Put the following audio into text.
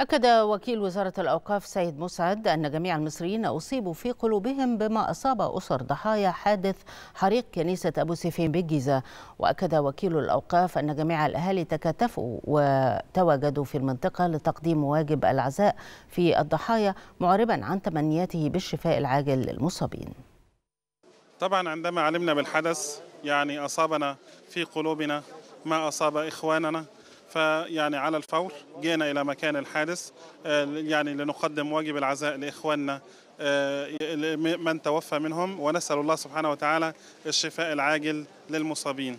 أكد وكيل وزارة الأوقاف سيد مسعد أن جميع المصريين أصيبوا في قلوبهم بما أصاب أسر ضحايا حادث حريق كنيسة أبو سيفين بالجيزة وأكد وكيل الأوقاف أن جميع الأهالي تكاتفوا وتواجدوا في المنطقة لتقديم واجب العزاء في الضحايا معربا عن تمنياته بالشفاء العاجل للمصابين طبعا عندما علمنا بالحدث يعني أصابنا في قلوبنا ما أصاب إخواننا فيعني على الفور جينا إلى مكان الحادث آه، يعني لنقدم واجب العزاء لإخواننا آه، من توفى منهم ونسأل الله سبحانه وتعالى الشفاء العاجل للمصابين